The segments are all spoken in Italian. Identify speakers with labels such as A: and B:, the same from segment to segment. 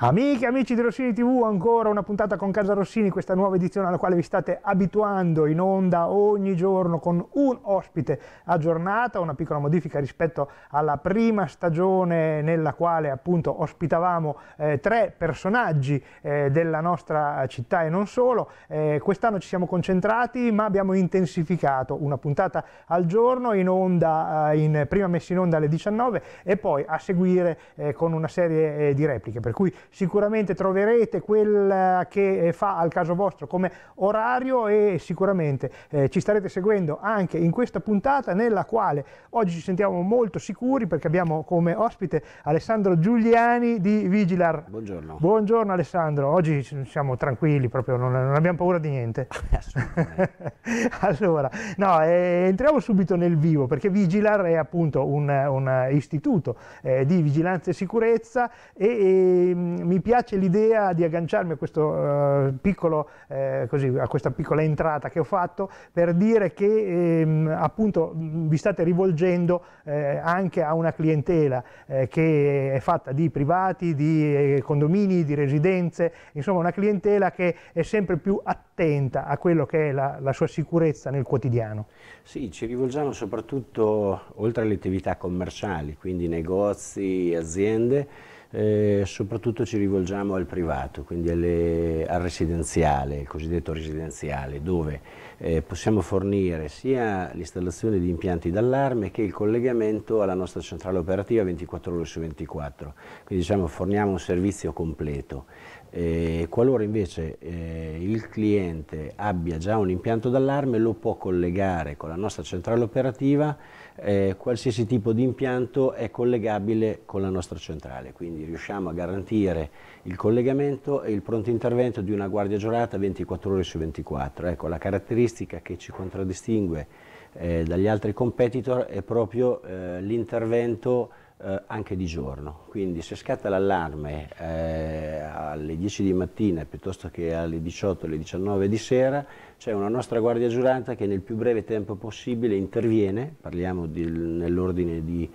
A: Amiche e amici di Rossini TV, ancora una puntata con Casa Rossini, questa nuova edizione alla quale vi state abituando in onda ogni giorno con un ospite a giornata, una piccola modifica rispetto alla prima stagione nella quale appunto ospitavamo eh, tre personaggi eh, della nostra città e non solo. Eh, Quest'anno ci siamo concentrati ma abbiamo intensificato una puntata al giorno in onda, eh, in prima messa in onda alle 19 e poi a seguire eh, con una serie eh, di repliche, per cui sicuramente troverete quel eh, che eh, fa al caso vostro come orario e sicuramente eh, ci starete seguendo anche in questa puntata nella quale oggi ci sentiamo molto sicuri perché abbiamo come ospite Alessandro Giuliani di Vigilar. Buongiorno. Buongiorno Alessandro, oggi siamo tranquilli proprio, non, non abbiamo paura di niente. allora, no, eh, entriamo subito nel vivo perché Vigilar è appunto un, un istituto eh, di vigilanza e sicurezza e, e ehm, mi piace l'idea di agganciarmi a, questo, eh, piccolo, eh, così, a questa piccola entrata che ho fatto per dire che ehm, appunto vi state rivolgendo eh, anche a una clientela che è fatta di privati, di condomini, di residenze, insomma una clientela che è sempre più attenta a quello che è la, la sua sicurezza nel quotidiano.
B: Sì, ci rivolgiamo soprattutto oltre alle attività commerciali, quindi negozi, aziende, eh, soprattutto ci rivolgiamo al privato, quindi alle, al residenziale, il cosiddetto residenziale, dove eh, possiamo fornire sia l'installazione di impianti d'allarme che il collegamento alla nostra centrale operativa 24 ore su 24, quindi diciamo forniamo un servizio completo. Eh, qualora invece eh, il cliente abbia già un impianto d'allarme lo può collegare con la nostra centrale operativa, eh, qualsiasi tipo di impianto è collegabile con la nostra centrale, quindi riusciamo a garantire il collegamento e il pronto intervento di una guardia giorata 24 ore su 24. Ecco, la caratteristica che ci contraddistingue eh, dagli altri competitor è proprio eh, l'intervento eh, anche di giorno. Quindi se scatta l'allarme eh, alle 10 di mattina piuttosto che alle 18, alle 19 di sera, c'è una nostra guardia giurata che nel più breve tempo possibile interviene, parliamo nell'ordine di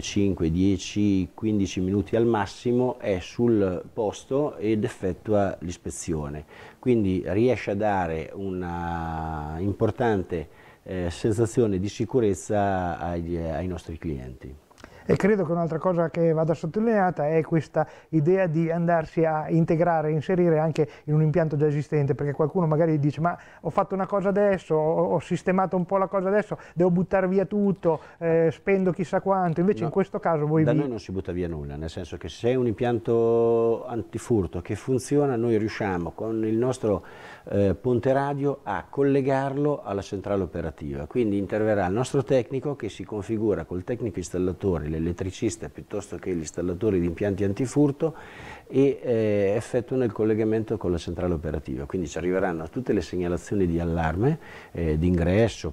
B: 5, 10, 15 minuti al massimo, è sul posto ed effettua l'ispezione. Quindi riesce a dare una importante eh, sensazione di sicurezza agli, ai nostri clienti.
A: E credo che un'altra cosa che vada sottolineata è questa idea di andarsi a integrare, inserire anche in un impianto già esistente, perché qualcuno magari dice ma ho fatto una cosa adesso, ho, sistemato un po' la cosa adesso, devo buttare via tutto, eh, spendo chissà quanto, invece no, in questo caso voi... Da vi... noi non si
B: butta via nulla, nel senso che se è un impianto antifurto che funziona, noi riusciamo con il nostro eh, ponte radio a collegarlo alla centrale operativa, quindi interverrà il nostro tecnico che si configura col tecnico installatore l'elettricista piuttosto che gli installatori di impianti antifurto e eh, effettuano il collegamento con la centrale operativa. Quindi ci arriveranno tutte le segnalazioni di allarme, eh, di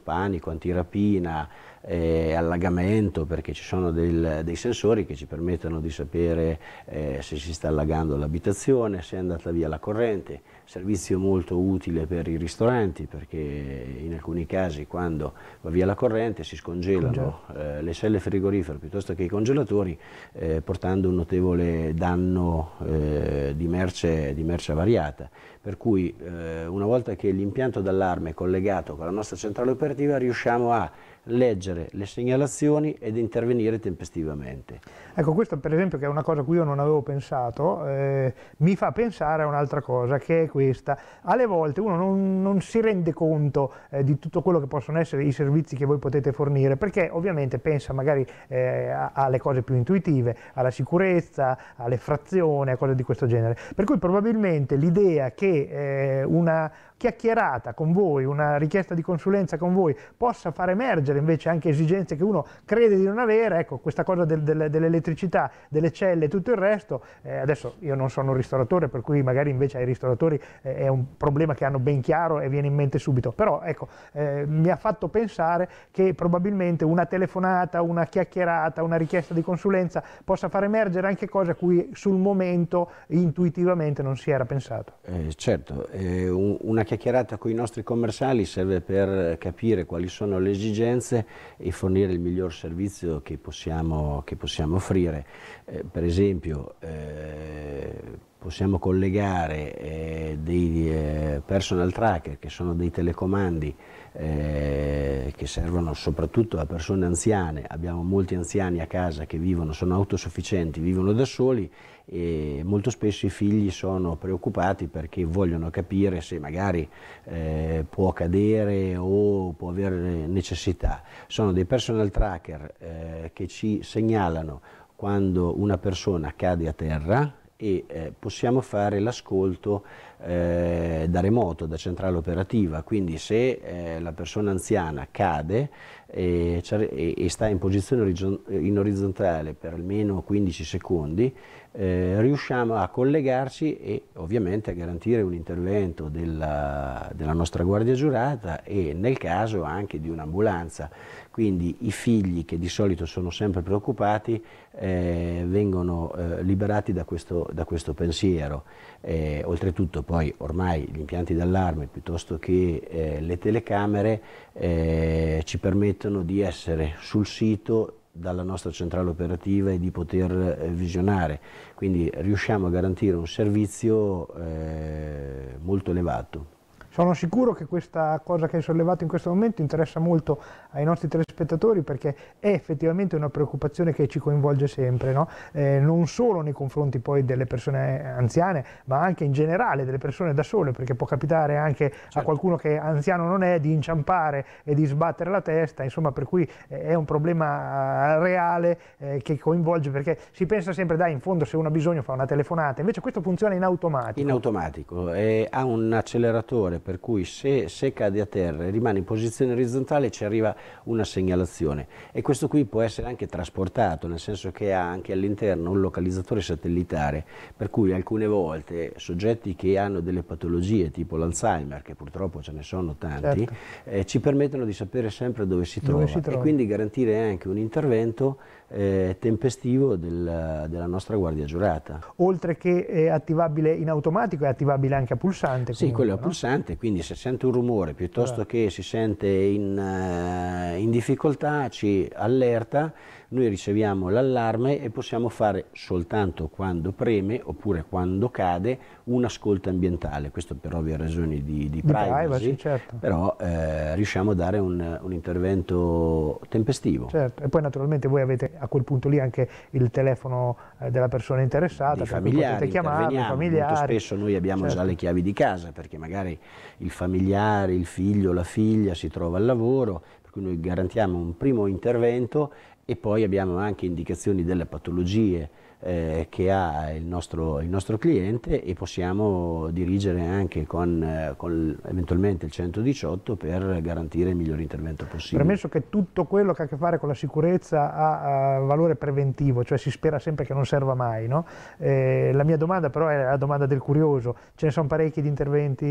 B: panico, antirapina, eh, allagamento perché ci sono del, dei sensori che ci permettono di sapere eh, se si sta allagando l'abitazione, se è andata via la corrente, servizio molto utile per i ristoranti perché in alcuni casi quando va via la corrente si scongelano eh, le celle frigorifere piuttosto che i congelatori eh, portando un notevole danno eh, di merce, di, merce, variata. Per cui eh, una volta che l'impianto d'allarme è collegato con la nostra centrale operativa riusciamo a leggere le segnalazioni ed intervenire tempestivamente.
A: Ecco, questo per esempio che è una cosa a cui io non avevo pensato, eh, mi fa pensare a un'altra cosa che è questa. Alle volte uno non, non si rende conto eh, di tutto quello che possono essere i servizi che voi potete fornire, perché ovviamente pensa magari eh, alle cose più intuitive, alla sicurezza, alle frazioni, a cose di questo genere. Per cui probabilmente l'idea che eh, una, chiacchierata con voi, una richiesta di consulenza con voi, possa far emergere invece anche esigenze che uno crede di non avere, ecco questa cosa del, del, dell'elettricità, delle celle e tutto il resto, eh, adesso io non sono un ristoratore per cui magari invece ai ristoratori eh, è un problema che hanno ben chiaro e viene in mente subito, però ecco eh, mi ha fatto pensare che probabilmente una telefonata, una chiacchierata, una richiesta di consulenza possa far emergere anche cose a cui sul momento intuitivamente non si era pensato.
B: Eh, certo, una una chiacchierata con i nostri commerciali serve per capire quali sono le esigenze e fornire il miglior servizio che possiamo, che possiamo offrire. Eh, per esempio, eh, possiamo collegare eh, dei eh, personal tracker, che sono dei telecomandi, eh, che servono soprattutto a persone anziane, abbiamo molti anziani a casa che vivono, sono autosufficienti, vivono da soli e molto spesso i figli sono preoccupati perché vogliono capire se magari eh, può cadere o può avere necessità. Sono dei personal tracker eh, che ci segnalano quando una persona cade a terra, e eh, possiamo fare l'ascolto eh, da remoto, da centrale operativa, quindi se eh, la persona anziana cade eh, e, e sta in posizione in orizzontale per almeno 15 secondi, eh, riusciamo a collegarci e ovviamente a garantire un intervento della, della nostra guardia giurata e nel caso anche di un'ambulanza. Quindi i figli che di solito sono sempre preoccupati eh, vengono eh, liberati da questo, da questo pensiero. Eh, oltretutto poi ormai gli impianti d'allarme piuttosto che eh, le telecamere eh, ci permettono di essere sul sito dalla nostra centrale operativa e di poter eh, visionare. Quindi riusciamo a garantire un servizio eh, molto elevato. Sono sicuro che questa cosa che hai sollevato in questo momento interessa molto
A: ai nostri telespettatori perché è effettivamente una preoccupazione che ci coinvolge sempre, no? eh, non solo nei confronti poi delle persone anziane, ma anche in generale delle persone da sole, perché può capitare anche certo. a qualcuno che anziano non è di inciampare e di sbattere la testa, insomma per cui eh, è un problema eh, reale eh, che coinvolge, perché si pensa sempre dai in fondo se uno ha bisogno fa una telefonata, invece questo funziona in automatico.
B: In automatico, eh, ha un acceleratore per cui se, se cade a terra e rimane in posizione orizzontale ci arriva una segnalazione e questo qui può essere anche trasportato, nel senso che ha anche all'interno un localizzatore satellitare, per cui alcune volte soggetti che hanno delle patologie tipo l'Alzheimer, che purtroppo ce ne sono tanti, certo. eh, ci permettono di sapere sempre dove si, dove trova, si trova e quindi garantire anche un intervento eh, tempestivo del, della nostra guardia giurata.
A: Oltre che è eh, attivabile in automatico, è attivabile anche a pulsante?
B: Comunque, sì, quello è a no? pulsante, quindi se sente un rumore piuttosto ah. che si sente in, eh, in difficoltà ci allerta, noi riceviamo l'allarme e possiamo fare soltanto quando preme oppure quando cade un ascolto ambientale, questo per ovvie ragioni di, di, di privacy, privacy certo. però eh, riusciamo a dare un, un intervento tempestivo.
A: Certo, e poi naturalmente voi avete a quel punto lì anche il telefono eh, della persona interessata, per cui potete chiamarli, familiari. Molto
B: spesso noi abbiamo certo. già le certo. chiavi di casa, perché magari il familiare, il figlio, la figlia si trova al lavoro, per cui noi garantiamo un primo intervento e poi abbiamo anche indicazioni delle patologie, eh, che ha il nostro, il nostro, cliente e possiamo dirigere anche con, eh, con, eventualmente il 118 per garantire il miglior intervento possibile. Premesso
A: che tutto quello che ha a che fare con la sicurezza ha, ha eh, valore preventivo, cioè si spera sempre che non serva mai, no? eh, la mia domanda però è la domanda del curioso, ce ne sono parecchi di interventi,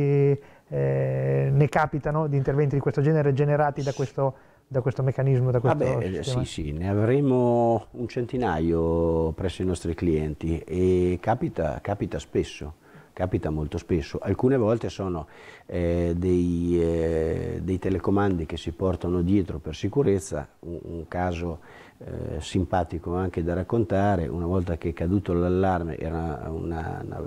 A: eh, ne capitano di interventi di questo genere generati da questo da questo meccanismo, da questo Vabbè, eh, Sì,
B: sì, ne avremo un centinaio presso i nostri clienti e capita, capita spesso, capita molto spesso. Alcune volte sono eh, dei, eh, dei, telecomandi che si portano dietro per sicurezza, un, un caso eh, simpatico anche da raccontare, una volta che è caduto l'allarme era una, una,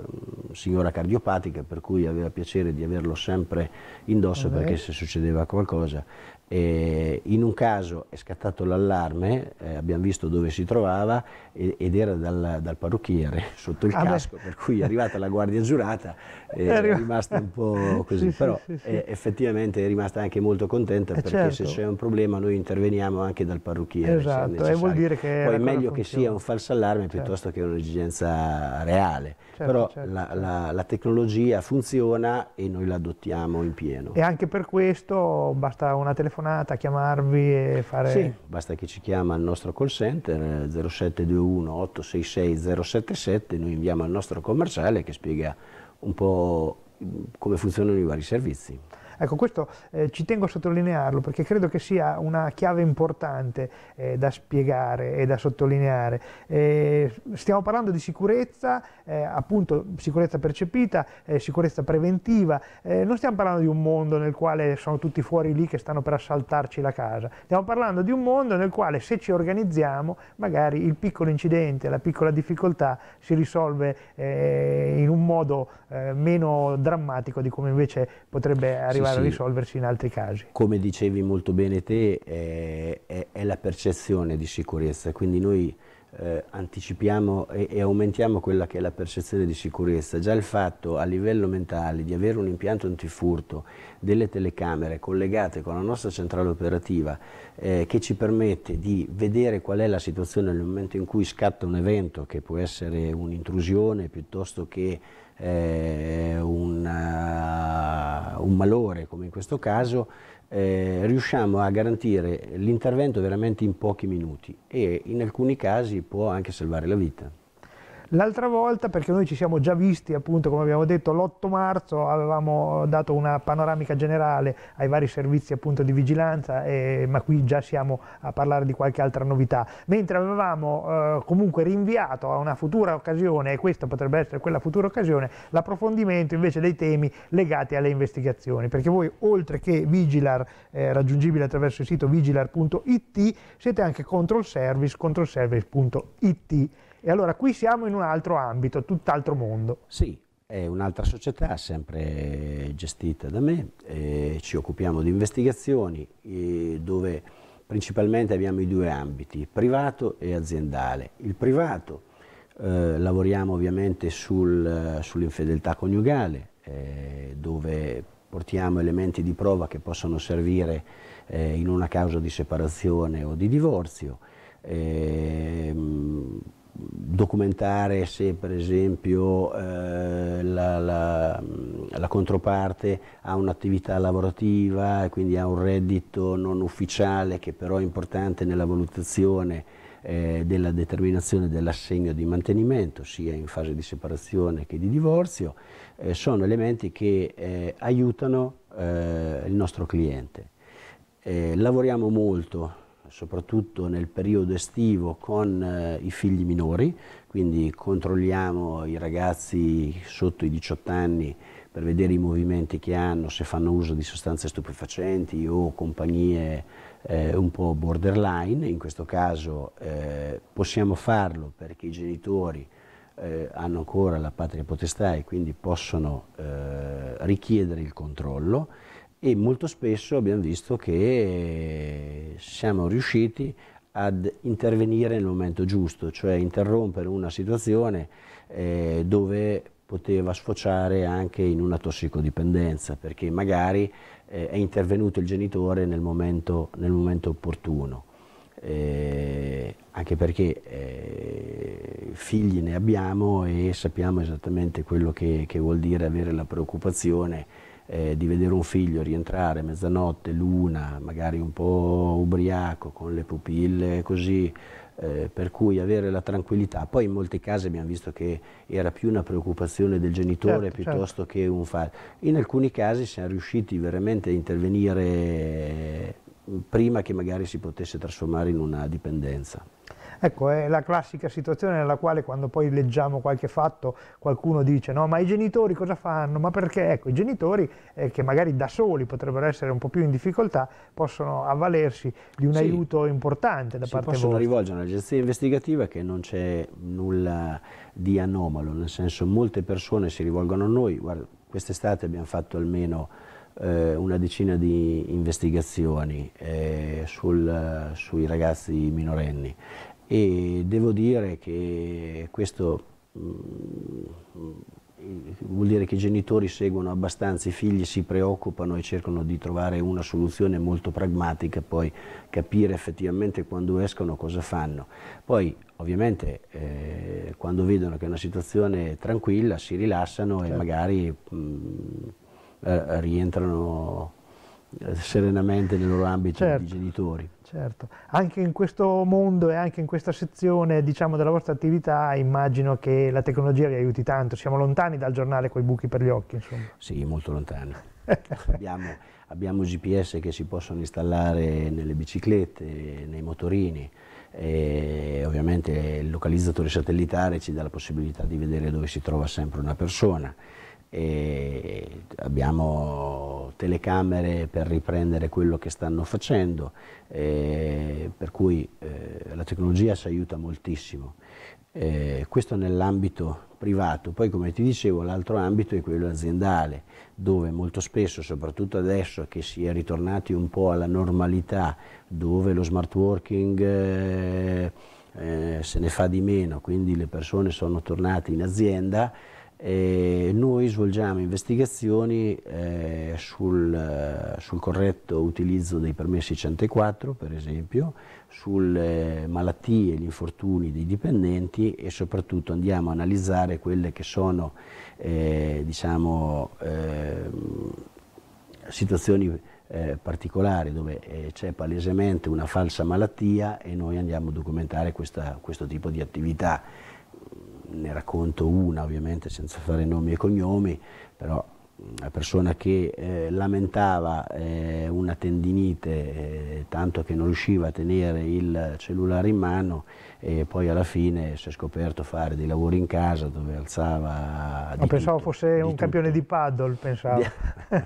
B: signora cardiopatica per cui aveva piacere di averlo sempre indosso okay. perché se succedeva qualcosa. E in un caso è scattato l'allarme, eh, abbiamo visto dove si trovava ed era dal, dal, parrucchiere sotto il ah casco, beh. per cui è arrivata la guardia giurata, e è, è rimasta un po' così, sì, però sì, sì, eh, effettivamente è rimasta anche molto contenta eh, perché certo. se c'è un problema noi interveniamo anche dal parrucchiere. Esatto e vuol
A: dire che Poi è meglio che
B: sia un falso allarme certo. piuttosto che un'esigenza reale.
A: Certo, Però certo.
B: La, certo. la, la, tecnologia funziona e noi l'adottiamo in pieno.
A: E anche per questo basta una telefonata, chiamarvi e fare... Sì,
B: basta che ci chiama il nostro call center 0721 866 077, noi inviamo al nostro commerciale che spiega un po' come funzionano i vari servizi.
A: Ecco, questo eh, ci tengo a sottolinearlo perché credo che sia una chiave importante eh, da spiegare e da sottolineare. Eh, stiamo parlando di sicurezza, eh, appunto sicurezza percepita, eh, sicurezza preventiva, eh, non stiamo parlando di un mondo nel quale sono tutti fuori lì che stanno per assaltarci la casa, stiamo parlando di un mondo nel quale se ci organizziamo magari il piccolo incidente, la piccola difficoltà si risolve in un modo meno drammatico di come invece potrebbe arrivare arrivare sì. a risolversi in altri casi.
B: Come dicevi molto bene te, è, è, è la percezione di sicurezza, quindi noi eh, anticipiamo e, e, aumentiamo quella che è la percezione di sicurezza. Già il fatto a livello mentale di avere un impianto antifurto, delle telecamere collegate con la nostra centrale operativa eh, che ci permette di vedere qual è la situazione nel momento in cui scatta un evento che può essere un'intrusione piuttosto che eh, un, uh, un malore come in questo caso eh, riusciamo a garantire l'intervento veramente in pochi minuti e in alcuni casi può anche salvare la vita.
A: L'altra volta, perché noi ci siamo già visti, appunto, come abbiamo detto, l'8 marzo avevamo dato una panoramica generale ai vari servizi appunto, di vigilanza, eh, ma qui già siamo a parlare di qualche altra novità. Mentre avevamo eh, comunque rinviato a una futura occasione, e questa potrebbe essere quella futura occasione, l'approfondimento invece dei temi legati alle investigazioni, perché voi oltre che Vigilar, eh, raggiungibile attraverso il sito vigilar.it, siete anche control service, controlservice.it e allora qui siamo in un altro ambito, tutt'altro mondo. Sì,
B: è un'altra società sempre gestita da me, ci occupiamo di investigazioni dove principalmente abbiamo i due ambiti, privato e aziendale. Il privato eh, lavoriamo ovviamente sul, sull'infedeltà coniugale, eh, dove portiamo elementi di prova che possono servire eh, in una causa di separazione o di divorzio. Ehm, documentare se per esempio eh, la, la, mm, la, controparte ha un'attività lavorativa e quindi ha un reddito non ufficiale che però è importante nella valutazione eh, della determinazione dell'assegno di mantenimento sia in fase di separazione che di divorzio, eh, sono elementi che eh, aiutano eh, il nostro cliente. Eh, lavoriamo molto soprattutto nel periodo estivo con eh, i figli minori, quindi controlliamo i ragazzi sotto i 18 anni per vedere i movimenti che hanno, se fanno uso di sostanze stupefacenti o compagnie eh, un po' borderline, in questo caso eh, possiamo farlo perché i genitori eh, hanno ancora la patria potestà e quindi possono eh, richiedere il controllo e molto spesso abbiamo visto che eh, siamo riusciti ad intervenire nel momento giusto, cioè interrompere una situazione eh, dove poteva sfociare anche in una tossicodipendenza, perché magari eh, è intervenuto il genitore nel momento, nel momento opportuno. Eh, anche perché eh, figli ne abbiamo e sappiamo esattamente quello che, che vuol dire avere la preoccupazione eh, di vedere un figlio rientrare mezzanotte, luna, magari un po' ubriaco, con le pupille così, eh, per cui avere la tranquillità. Poi in molti casi abbiamo visto che era più una preoccupazione del genitore certo, certo. piuttosto certo. che un fare. In alcuni casi siamo riusciti veramente a intervenire eh, prima che magari si potesse trasformare in una dipendenza.
A: Ecco, è la classica situazione nella quale quando poi leggiamo qualche fatto qualcuno dice no, ma i genitori cosa fanno? Ma perché? Ecco, i genitori eh, che magari da soli potrebbero essere un po' più in difficoltà possono avvalersi di un sì. aiuto importante da si parte vostra. Si possono
B: rivolgere all'agenzia investigativa che non c'è nulla di anomalo, nel senso molte persone si rivolgono a noi, quest'estate abbiamo fatto almeno eh, una decina di investigazioni eh, sul, sui ragazzi minorenni e devo dire che questo mm, vuol dire che i genitori seguono abbastanza i figli, si preoccupano e cercano di trovare una soluzione molto pragmatica, poi capire effettivamente quando escono cosa fanno. Poi ovviamente eh, quando vedono che è una situazione tranquilla si rilassano certo. e magari mh, mm, eh, rientrano eh, serenamente nel loro ambito certo, di genitori.
A: Certo, anche in questo mondo e anche in questa sezione diciamo, della vostra attività immagino che la tecnologia vi aiuti tanto, siamo lontani dal giornale con i buchi per gli occhi insomma. Sì, molto
B: lontani. abbiamo, abbiamo, GPS che si possono installare nelle biciclette, nei motorini, e ovviamente il localizzatore satellitare ci dà la possibilità di vedere dove si trova sempre una persona e abbiamo telecamere per riprendere quello che stanno facendo, eh, per cui eh, la tecnologia ci aiuta moltissimo. Eh, questo nell'ambito privato, poi come ti dicevo l'altro ambito è quello aziendale, dove molto spesso, soprattutto adesso che si è ritornati un po' alla normalità, dove lo smart working eh, eh, se ne fa di meno, quindi le persone sono tornate in azienda, e noi svolgiamo investigazioni eh, sul, eh, sul, corretto utilizzo dei permessi 104 per esempio, sulle malattie e gli infortuni dei dipendenti e soprattutto andiamo a analizzare quelle che sono eh, diciamo, ehm, eh, situazioni particolari dove eh, c'è palesemente una falsa malattia e noi andiamo a documentare questa, questo tipo di attività ne racconto una ovviamente senza fare nomi e cognomi, però persona che eh, lamentava eh, una tendinite eh, tanto che non riusciva a tenere il cellulare in mano e poi alla fine si è scoperto fare dei lavori in casa dove alzava di no, pensavo
A: tutto, fosse di un tutto. campione di paddle pensavo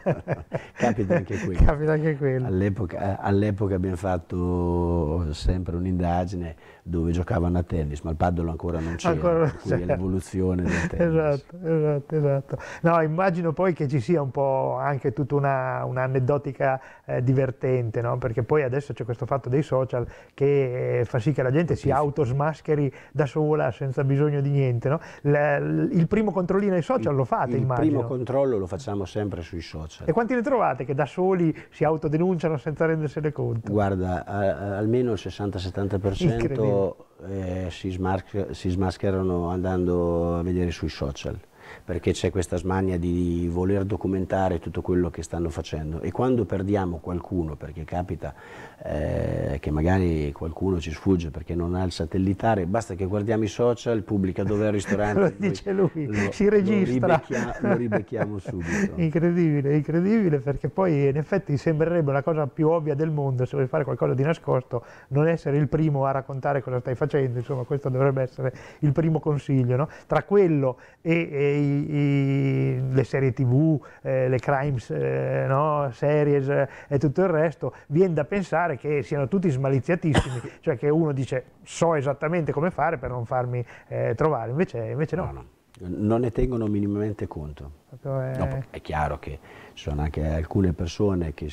B: capita anche quello, capita anche quello. all'epoca eh, all abbiamo fatto sempre un'indagine dove giocavano a tennis ma il paddle ancora non c'era ancora... l'evoluzione del tennis
A: esatto, esatto, esatto no immagino poi che che ci sia un po' anche tutta una, un'aneddotica eh, divertente, no? perché poi adesso c'è questo fatto dei social che eh, fa sì che la gente si autosmascheri da sola senza bisogno di niente. No? L- il primo controllino ai social il, lo fate, il immagino. Il primo
B: controllo lo facciamo sempre sui social. E
A: quanti ne trovate che da soli si autodenunciano senza rendersene conto?
B: Guarda, a- almeno il 60-70% eh, si, smas- si smascherano andando a vedere sui social perché c'è questa smania di voler documentare tutto quello che stanno facendo e quando perdiamo qualcuno, perché capita eh, che magari qualcuno ci sfugge perché non ha il satellitare, basta che guardiamo i social, pubblica dove è il ristorante, lo dice lui, lo, si registra, lo, ribecchiamo subito.
A: Incredibile, incredibile perché poi in effetti sembrerebbe la cosa più ovvia del mondo se vuoi fare qualcosa di nascosto, non essere il primo a raccontare cosa stai facendo, insomma questo dovrebbe essere il primo consiglio, no? tra quello e, e i, i, le serie tv, eh, le crimes, eh, no, series eh, e tutto il resto, viene da pensare che siano tutti smaliziatissimi, cioè che uno dice so esattamente come fare per non farmi eh, trovare, invece, invece no. no, no
B: non ne tengono minimamente conto.
A: È... Eh, no,
B: è chiaro che ci sono anche alcune persone che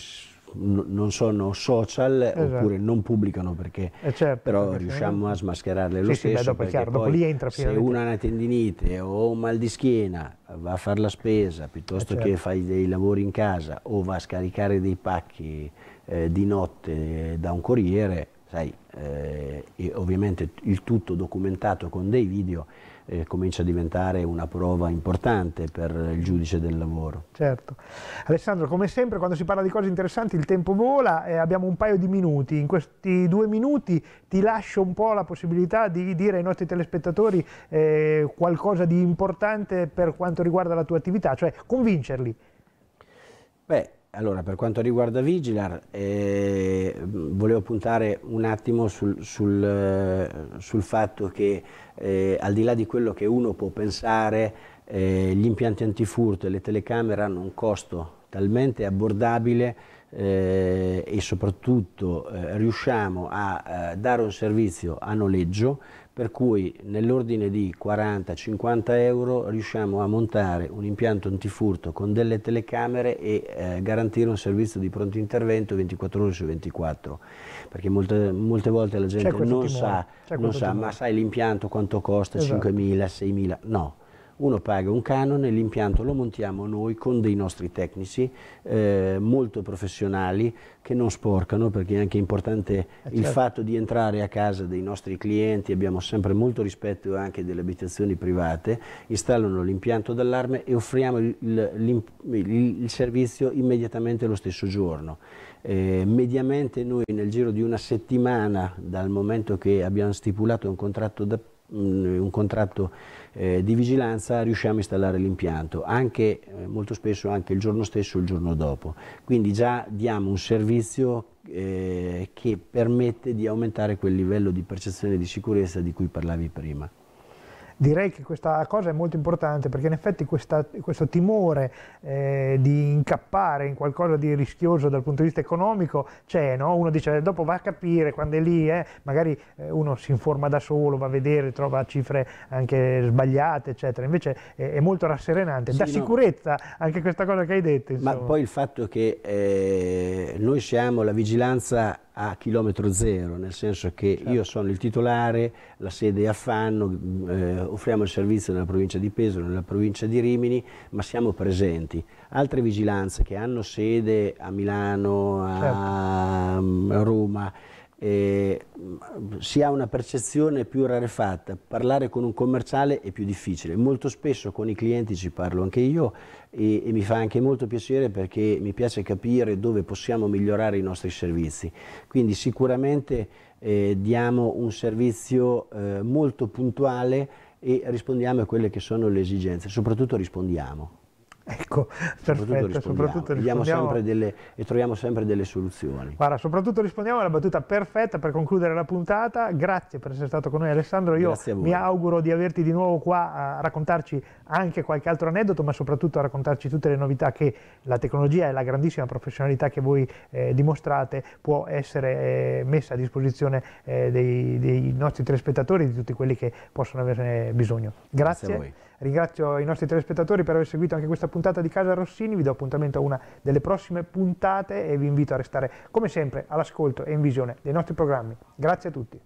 B: non sono social esatto. oppure non pubblicano perché eh, certo, però perché riusciamo non... a smascherarle lo sì, stesso sì, beh, dopo perché chiaro, poi dopo se uno ha una tendinite o un mal di schiena va a fare la spesa piuttosto eh, certo. che fai dei lavori in casa o va a scaricare dei pacchi eh, di notte eh, da un corriere sai e ovviamente il tutto documentato con dei video eh, comincia a diventare una prova importante per il giudice del lavoro.
A: Certo. Alessandro, come sempre quando si parla di cose interessanti il tempo vola, eh, abbiamo un paio di minuti, in questi due minuti ti lascio un po' la possibilità di dire ai nostri telespettatori eh, qualcosa di importante per quanto riguarda la tua attività, cioè convincerli.
B: Beh, allora per quanto riguarda Vigilar, eh, volevo puntare un attimo sul, sul, eh, sul fatto che eh, al di là di quello che uno può pensare, eh, gli impianti antifurto e le telecamere hanno un costo talmente abbordabile eh, e soprattutto eh, riusciamo a dare un servizio a noleggio per cui nell'ordine di 40-50 euro riusciamo a montare un impianto antifurto con delle telecamere e eh, garantire un servizio di pronto intervento 24 ore su 24, perché molte, molte volte la gente non timore, sa, non sa ma sai l'impianto quanto costa, esatto. 5.000, 6.000, no uno paga un canone, l'impianto lo montiamo noi con dei nostri tecnici eh, molto professionali che non sporcano perché è anche importante eh certo. il fatto di entrare a casa dei nostri clienti, abbiamo sempre molto rispetto anche delle abitazioni private, installano l'impianto d'allarme e offriamo il, il, il, il servizio immediatamente lo stesso giorno. Eh, mediamente noi nel giro di una settimana dal momento che abbiamo stipulato un contratto da un, un contratto eh, di vigilanza riusciamo a installare l'impianto, anche eh, molto spesso anche il giorno stesso o il giorno dopo. Quindi già diamo un servizio eh, che permette di aumentare quel livello di percezione di sicurezza di cui parlavi prima
A: direi che questa cosa è molto importante perché in effetti questa, questo timore eh, di incappare in qualcosa di rischioso dal punto di vista economico c'è, no? uno dice eh, dopo va a capire quando è lì, eh, magari eh, uno si informa da solo, va a vedere, trova cifre anche sbagliate, eccetera. Invece è, eh, è molto rasserenante, sì, dà no. sicurezza anche questa cosa che hai detto.
B: Insomma. Ma poi il fatto che eh, noi siamo la vigilanza a chilometro zero, nel senso che certo. io sono il titolare, la sede è a Fanno, eh, offriamo il servizio nella provincia di Pesaro, nella provincia di Rimini, ma siamo presenti. Altre vigilanze che hanno sede a Milano, a, certo. a Roma, eh, si ha una percezione più rarefatta, parlare con un commerciale è più difficile, molto spesso con i clienti ci parlo anche io e, e mi fa anche molto piacere perché mi piace capire dove possiamo migliorare i nostri servizi, quindi sicuramente eh, diamo un servizio eh, molto puntuale e rispondiamo a quelle che sono le esigenze, soprattutto rispondiamo. Ecco, perfetto, soprattutto rispondiamo. Soprattutto rispondiamo. Delle, e troviamo sempre delle soluzioni.
A: Guarda, soprattutto rispondiamo alla battuta perfetta per concludere la puntata. Grazie per essere stato con noi Alessandro. Io mi auguro di averti di nuovo qua a raccontarci anche qualche altro aneddoto, ma soprattutto a raccontarci tutte le novità che la tecnologia e la grandissima professionalità che voi eh, dimostrate può essere eh, messa a disposizione eh, dei, dei nostri telespettatori, di tutti quelli che possono averne bisogno. Grazie. Grazie Ringrazio i nostri telespettatori per aver seguito anche questa puntata di Casa Rossini, vi do appuntamento a una delle prossime puntate e vi invito a restare come sempre all'ascolto e in visione dei nostri programmi. Grazie a tutti.